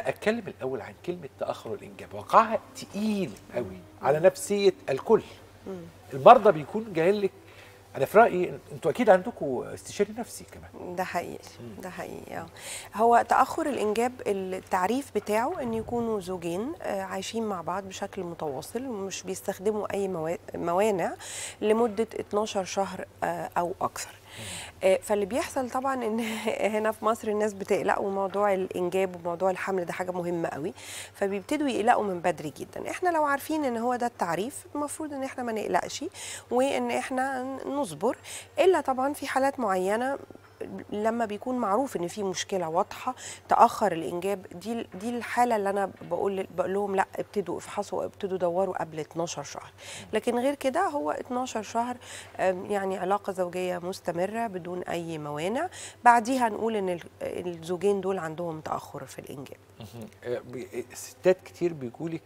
اتكلم الاول عن كلمه تاخر الانجاب وقعها تقيل قوي على نفسيه الكل المرضى بيكون جاي لك انا في رايي انتوا اكيد عندكم استشاري نفسي كمان ده حقيقي ده حقيقي اه هو تاخر الانجاب التعريف بتاعه ان يكونوا زوجين آه، عايشين مع بعض بشكل متواصل مش بيستخدموا اي موانع لمده 12 شهر آه، او اكثر آه، فاللي بيحصل طبعا ان هنا في مصر الناس بتقلق وموضوع الانجاب وموضوع الحمل ده حاجه مهمه قوي فبيبتدوا يقلقوا من بدري جدا احنا لو عارفين ان هو ده التعريف المفروض ان احنا ما نقلقش وان احنا نصبر الا طبعا في حالات معينه لما بيكون معروف ان في مشكله واضحه تاخر الانجاب دي دي الحاله اللي انا بقول بقول لهم لا ابتدوا افحصوا ابتدوا دوروا قبل 12 شهر لكن غير كده هو 12 شهر يعني علاقه زوجيه مستمره بدون اي موانع بعديها نقول ان الزوجين دول عندهم تاخر في الانجاب آه، ستات كتير بيقولك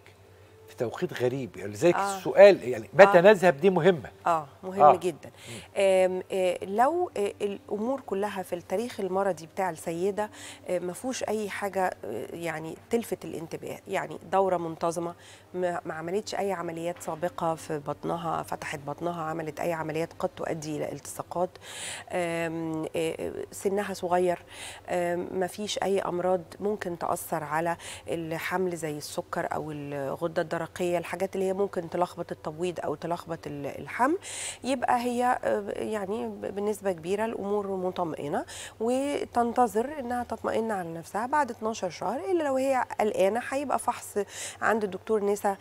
في توقيت غريب يعني لذلك آه. السؤال يعني متى آه. نذهب دي مهمه اه مهم آه. جدا آم آه لو آه، الامور كلها في التاريخ المرضي بتاع السيده آه، ما فيهوش اي حاجه آه، يعني تلفت الانتباه يعني دوره منتظمه ما عملتش اي عمليات سابقه في بطنها فتحت بطنها عملت اي عمليات قد تؤدي الى التصاقات سنها صغير ما فيش اي امراض ممكن تاثر على الحمل زي السكر او الغده الدرقية الرقيه الحاجات اللي هي ممكن تلخبط التبويض او تلخبط الحمل يبقى هي آه، يعني بنسبه كبيره الامور مطمئنه وتنتظر انها تطمئن على نفسها بعد 12 شهر الا لو هي قلقانه هيبقى فحص عند الدكتور نسا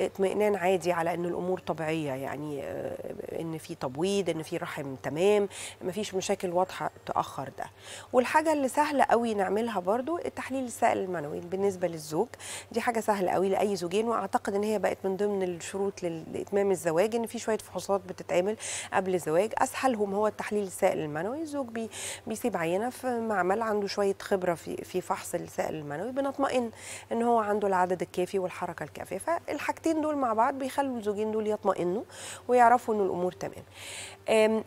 اطمئنان عادي على ان الامور طبيعيه يعني آه، ان في تبويض ان في رحم تمام مفيش مشاكل واضحه تاخر ده والحاجه اللي سهله قوي نعملها برضو التحليل السائل المنوي بالنسبه للزوج دي حاجه سهله قوي لاي زوجين اعتقد ان هي بقت من ضمن الشروط لاتمام الزواج ان في شويه فحوصات بتتعمل قبل الزواج اسهلهم هو التحليل السائل المنوي الزوج بي بيسيب عينه في معمل عنده شويه خبره في في فحص السائل المنوي بنطمئن ان هو عنده العدد الكافي والحركه الكافيه فالحاجتين دول مع بعض بيخلوا الزوجين دول يطمئنوا ويعرفوا ان الامور تمام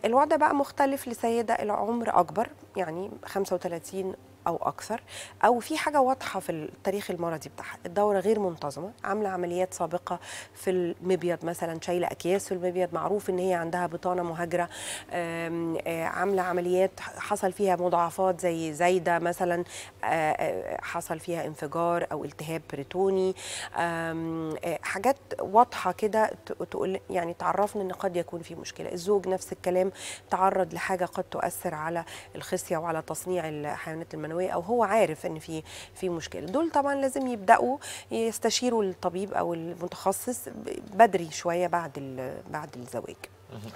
الوضع بقى مختلف لسيده العمر اكبر يعني 35 او اكثر او في حاجه واضحه في التاريخ المرضي بتاعها الدوره غير منتظمه عامله عمليات سابقه في المبيض مثلا شايله اكياس في المبيض معروف ان هي عندها بطانه مهاجره آه، عامله عمليات حصل فيها مضاعفات زي زايده مثلا آه، آه، حصل فيها انفجار او التهاب بريتوني حاجات واضحه كده تقول يعني تعرفنا ان قد يكون في مشكله الزوج نفس الكلام تعرض لحاجه قد تؤثر على الخصيه وعلى تصنيع الحيوانات المنوية المنويه او هو عارف ان في في مشكله دول طبعا لازم يبداوا يستشيروا الطبيب او المتخصص بدري شويه بعد بعد الزواج